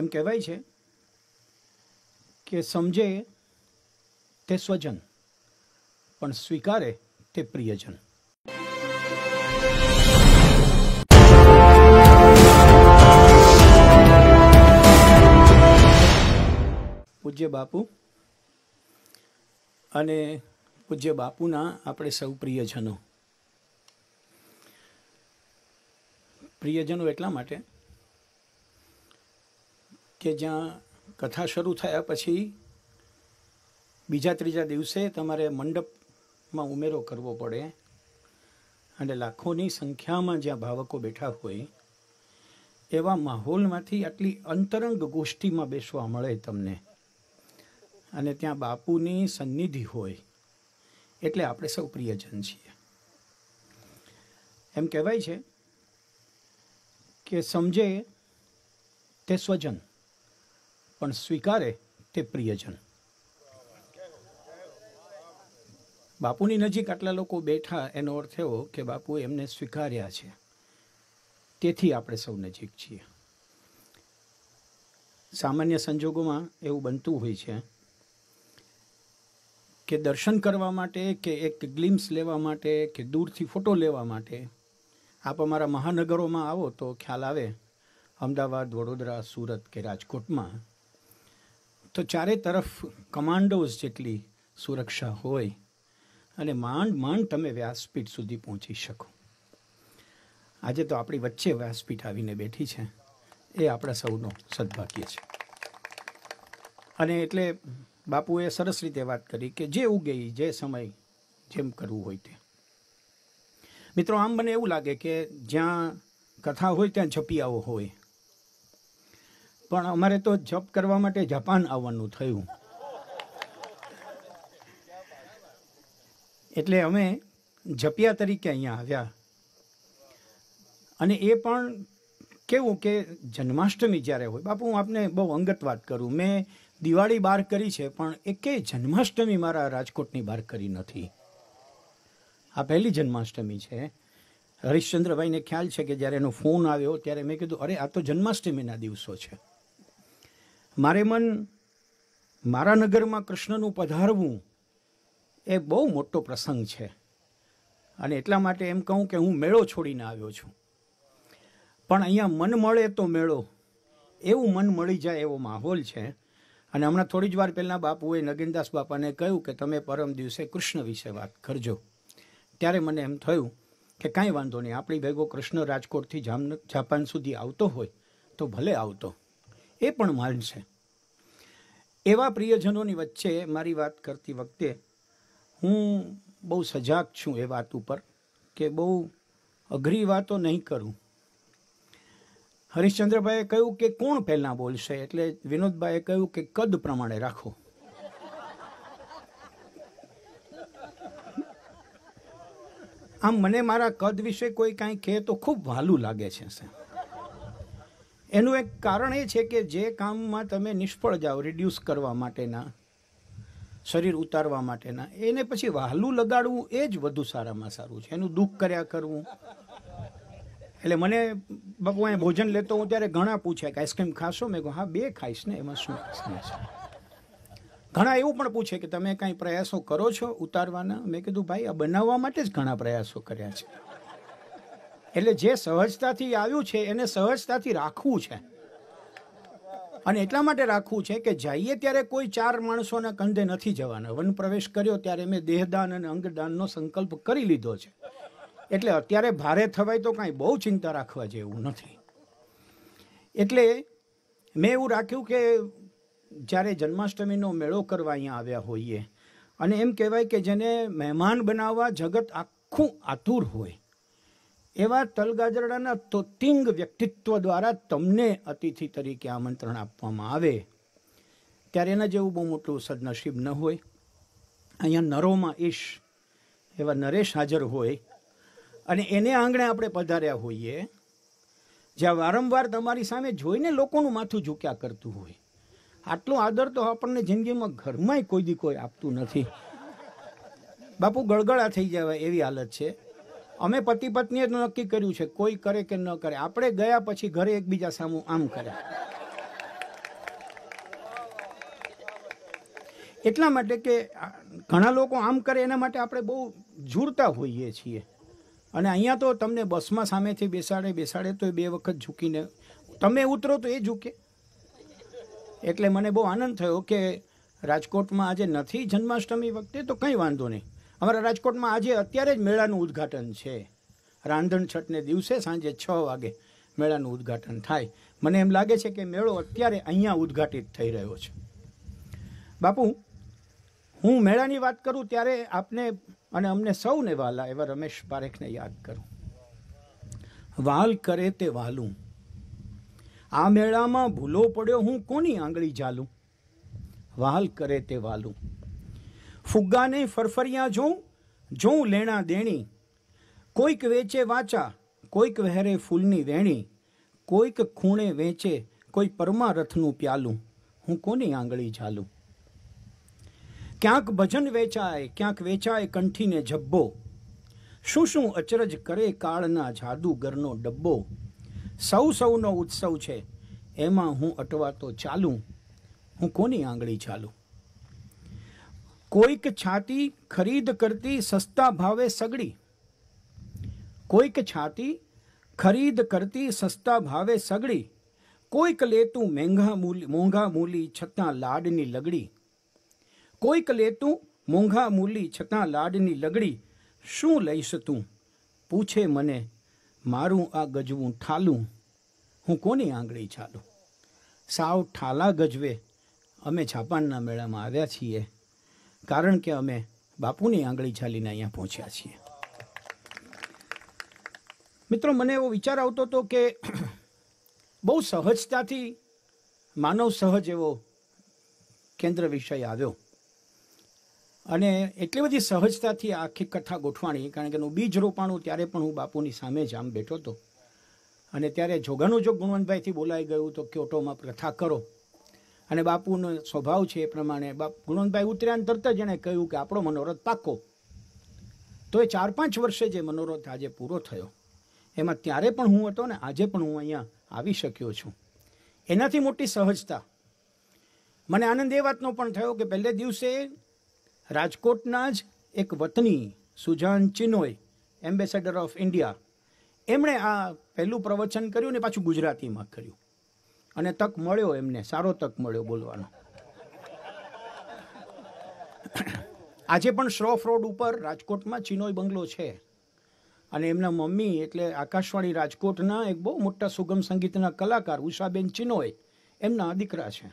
એમ કહેવાય છે કે સમજે તે સ્વજન પણ સ્વીકારે તે પ્રિયજન પૂજ્ય બાપુ અને પૂજ્ય બાપુના આપણે સૌ પ્રિયજનો પ્રિયજનો એટલા માટે કે જ્યાં કથા શરૂ થયા પછી બીજા ત્રીજા દિવસે તમારે મંડપમાં ઉમેરો કરવો પડે અને લાખોની સંખ્યામાં જ્યાં ભાવકો બેઠા હોય એવા માહોલમાંથી આટલી અંતરંગ ગોષ્ઠીમાં બેસવા મળે તમને અને ત્યાં બાપુની સન્નિધિ હોય એટલે આપણે સૌ પ્રિયજન છીએ એમ કહેવાય છે કે સમજે તે સ્વજન પણ સ્વીકારે તે પ્રિયજન બાપુની નજીક આટલા લોકો બેઠા એનો અર્થ એવો કે બાપુ એમને સ્વીકાર્યા છે તેથી આપણે સૌ નજીક છીએ સામાન્ય સંજોગોમાં એવું બનતું હોય છે કે દર્શન કરવા માટે કે એક ગ્લિમ્સ લેવા માટે કે દૂરથી ફોટો લેવા માટે આપ અમારા મહાનગરોમાં આવો તો ખ્યાલ આવે અમદાવાદ વડોદરા સુરત કે રાજકોટમાં તો ચારે તરફ કમાન્ડોઝ જેટલી સુરક્ષા હોય અને માંડ માંડ તમે વ્યાસપીઠ સુધી પહોંચી શકો આજે તો આપણી વચ્ચે વ્યાસપીઠ આવીને બેઠી છે એ આપણા સૌનો સદભાગ્ય છે અને એટલે બાપુએ સરસ રીતે વાત કરી કે જે ઉગે જે સમય જેમ કરવું હોય તે મિત્રો આમ મને એવું લાગે કે જ્યાં કથા હોય ત્યાં છપિયાઓ હોય પણ અમારે તો જપ કરવા માટે જાપાન આવવાનું થયું એટલે અમે જપિયા તરીકે અહીંયા આવ્યા અને એ પણ કેવું કે જન્માષ્ટમી જ્યારે હોય બાપુ હું આપને બહુ અંગત વાત કરું મેં દિવાળી બાર કરી છે પણ એકે જન્માષ્ટમી મારા રાજકોટની બાર કરી નથી આ પહેલી જન્માષ્ટમી છે હરિશ્ચંદ્રભાઈને ખ્યાલ છે કે જ્યારે એનો ફોન આવ્યો ત્યારે મેં કીધું અરે આ તો જન્માષ્ટમીના દિવસો છે મારે મન મારા નગરમાં કૃષ્ણનું પધારવું એ બહુ મોટો પ્રસંગ છે અને એટલા માટે એમ કહું કે હું મેળો છોડીને આવ્યો છું પણ અહીંયા મન મળે તો મેળો એવું મન મળી જાય એવો માહોલ છે અને હમણાં થોડી જ વાર પહેલાં બાપુએ નગીનદાસ બાપાને કહ્યું કે તમે પરમ દિવસે કૃષ્ણ વિશે વાત કરજો ત્યારે મને એમ થયું કે કાંઈ વાંધો નહીં આપણી ભેગો કૃષ્ણ રાજકોટથી જામ જાપાન સુધી આવતો હોય તો ભલે આવતો એ પણ માલ છે એવા પ્રિયજનોની વચ્ચે મારી વાત કરતી વખતે હું બહુ સજાગ છું એ વાત ઉપર કે બહુ અઘરી વાતો નહીં કરું હરિશ્ચંદ્રભાઈએ કહ્યું કે કોણ પહેલાં બોલશે એટલે વિનોદભાઈએ કહ્યું કે કદ પ્રમાણે રાખો આમ મને મારા કદ વિશે કોઈ કાંઈ કહે તો ખૂબ વહાલું લાગે છે સાહેબ એનું એક કારણ એ છે કે જે કામમાં તમે નિષ્ફળ જાઓ રિડ્યુસ કરવા માટેના શરીર ઉતારવા માટેના એને પછી વહાલું લગાડવું એ જ વધુ સારામાં સારું છે એનું દુઃખ કર્યા કરવું એટલે મને બાપુ ભોજન લેતો હું ત્યારે ઘણા પૂછે કે આઈસ્ક્રીમ ખાશો મેં કહું હા બે ખાઈશ ને એમાં શું ઘણા એવું પણ પૂછે કે તમે કાંઈ પ્રયાસો કરો છો ઉતારવાના મેં કીધું ભાઈ આ બનાવવા માટે જ ઘણા પ્રયાસો કર્યા છે એટલે જે સહજતાથી આવ્યું છે એને સહજતાથી રાખવું છે અને એટલા માટે રાખવું છે કે જઈએ ત્યારે કોઈ ચાર માણસોના કંધે નથી જવાના વન પ્રવેશ કર્યો ત્યારે મેં દેહદાન અને અંગદાનનો સંકલ્પ કરી લીધો છે એટલે અત્યારે ભારે થવાય તો કાંઈ બહુ ચિંતા રાખવા જેવું નથી એટલે મેં એવું રાખ્યું કે જ્યારે જન્માષ્ટમીનો મેળો કરવા અહીંયા આવ્યા હોઈએ અને એમ કહેવાય કે જેને મહેમાન બનાવવા જગત આખું આતુર હોય એવા તલગાજરડાના તોતિંગ વ્યક્તિત્વ દ્વારા તમને અતિથિ તરીકે આમંત્રણ આપવામાં આવે ત્યારે એના જેવું બહુ મોટું સદનસીબ ન હોય અહીંયા નરોમાં ઈશ એવા નરેશ હાજર હોય અને એને આંગણે આપણે પધાર્યા હોઈએ જ્યાં વારંવાર તમારી સામે જોઈને લોકોનું માથું ઝૂક્યા કરતું હોય આટલો આદર તો આપણને જિંદગીમાં ઘરમાંય કોઈ દી કોઈ આપતું નથી બાપુ ગળગળા થઈ જવાય એવી હાલત છે અમે પતિ પત્નીએ તો નક્કી કર્યું છે કોઈ કરે કે ન કરે આપણે ગયા પછી ઘરે એકબીજા સામું આમ કરે એટલા માટે કે ઘણા લોકો આમ કરે એના માટે આપણે બહુ ઝૂરતા હોઈએ છીએ અને અહીંયા તો તમને બસમાં સામેથી બેસાડે બેસાડે તો બે વખત ઝૂકીને તમે ઉતરો તો એ ઝૂકે એટલે મને બહુ આનંદ થયો કે રાજકોટમાં આજે નથી જન્માષ્ટમી વખતે તો કંઈ વાંધો નહીં અમારા રાજકોટમાં આજે અત્યારે જ મેળાનું ઉદઘાટન છે રાંધણ છઠને દિવસે સાંજે છ વાગે મેળાનું ઉદ્ઘાટન થાય મને એમ લાગે છે કે મેળો અત્યારે અહીંયા ઉદ્ઘાટિત થઈ રહ્યો છે બાપુ હું મેળાની વાત કરું ત્યારે આપને અને અમને સૌને વાલા એવા રમેશ પારેખને યાદ કરું વાલ કરે તે વાલું આ મેળામાં ભૂલો પડ્યો હું કોની આંગળી ઝાલું વાલ કરે તે વાલું ફુગ્ગાને ફરફરિયા જોઉં જોઉં લેણા દેણી કોઈક વેચે વાચા કોઈક વહેરે ફૂલની વેણી કોઈક ખૂણે વેચે કોઈ પરમારથનું પ્યાલું હું કોની આંગળી ઝાલું ક્યાંક ભજન વેચાય ક્યાંક વેચાય કંઠીને જબ્બો શું શું અચરજ કરે કાળના જાદુગરનો ડબ્બો સૌ સૌનો ઉત્સવ છે એમાં હું અટવાતો ચાલું હું કોની આંગળી ચાલું કોઈક છાતી ખરીદ કરતી સસ્તા ભાવે સગડી કોઈક છાતી ખરીદ કરતી સસ્તા ભાવે સગડી કોઈક લેતું મેંઘા મૂલી મોંઘા મૂલી છતાં લાડની લગડી કોઈક લેતું મોંઘા મૂલી છતાં લાડની લગડી શું લઈશ તું પૂછે મને મારું આ ગજવું ઠાલું હું કોની આંગળી છાલું સાવ ઠાલા ગજવે અમે જાપાનના મેળામાં આવ્યા છીએ કારણ કે અમે બાપુની આંગળી ચાલીને અહીંયા પહોંચ્યા છીએ મિત્રો મને એવો વિચાર આવતો હતો કે બહુ સહજતાથી માનવ સહજ એવો કેન્દ્ર વિષય આવ્યો અને એટલી બધી સહજતાથી આખી કથા ગોઠવાણી કારણ કે હું બીજ રોપાણું ત્યારે પણ હું બાપુની સામે જ આમ બેઠો હતો અને ત્યારે જોગાનું જો ગુણવંતભાઈથી બોલાઈ ગયું તો ક્યોટોમાં પ્રથા કરો અને બાપુનો સ્વભાવ છે એ પ્રમાણે બાપ ગુણવંતભાઈ ઉતર્યા તરત જ એણે કહ્યું કે આપણો મનોરથ પાકો તો એ ચાર પાંચ વર્ષે જે મનોરથ આજે પૂરો થયો એમાં ત્યારે પણ હું હતો ને આજે પણ હું અહીંયા આવી શક્યો છું એનાથી મોટી સહજતા મને આનંદ એ વાતનો પણ થયો કે પહેલે દિવસે રાજકોટના જ એક વતની Sujan Chinoy ambassador of India એમણે આ પહેલું પ્રવચન કર્યું ને પાછું ગુજરાતીમાં કર્યું અને તક મળ્યો એમને સારો તક મળ્યો બોલવાનો આજે પણ શ્રોફ રોડ ઉપર રાજકોટમાં ચિનોય બંગલો છે અને એમના મમ્મી એટલે આકાશવાણી રાજકોટના એક બહુ મોટા સુગમ સંગીતના કલાકાર ઉષાબેન ચિનોય એમના દીકરા છે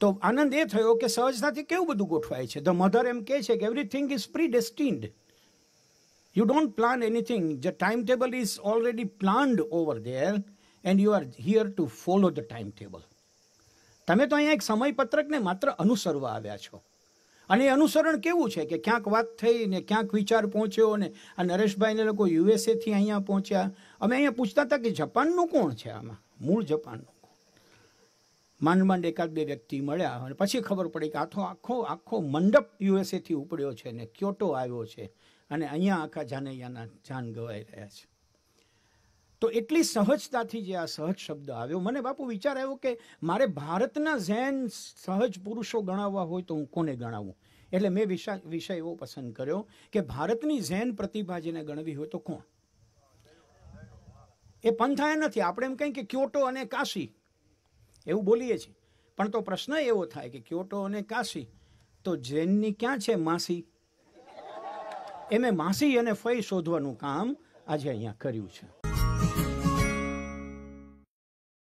તો આનંદ એ થયો કે સહજતાથી કેવું બધું ગોઠવાય છે ધ મધર એમ કહે છે કે everything is predestined you don't plan anything the timetable is already planned over there and you are here to follow the timetable તમે તો અહીંયા એક સમયપત્રકને માત્ર અનુસરવા આવ્યા છો અને એ અનુસરણ કેવું છે કે ક્યાંક વાત થઈ ને ક્યાંક વિચાર પહોંચ્યો ને આ નરેશભાઈને લોકો યુએસએથી અહીંયા પહોંચ્યા અમે અહીંયા પૂછતા હતા કે જપાનનું કોણ છે આમાં મૂળ જપાનનું માંડ માંડ એકાદ બે વ્યક્તિ મળ્યા અને પછી ખબર પડી કે આખો આખો આખો મંડપ યુએસએથી ઉપડ્યો છે ને ક્યોટો આવ્યો છે અને અહીંયા આખા જાનૈયાના જાન ગવાઈ રહ્યા છે તો એટલી સહજતાથી જે આ સહજ શબ્દ આવ્યો મને બાપુ વિચાર આવ્યો કે મારે ભારતના ઝેન સહજ પુરુષો ગણાવવા હોય તો હું કોને ગણાવું એટલે મેં વિષય વિષય એવો પસંદ કર્યો કે ભારતની ઝેન પ્રતિભા જેને ગણવી હોય તો કોણ એ પંથાય નથી આપણે એમ કહીએ કે ક્યોટો અને કાશી એવું બોલીએ છીએ પણ તો પ્રશ્ન એવો થાય કે ક્યોટો અને કાશી તો ઝેનની ક્યાં છે માસી એમે માસી અને ફઈ શોધવાનું કામ આજે અહીંયા કર્યું છે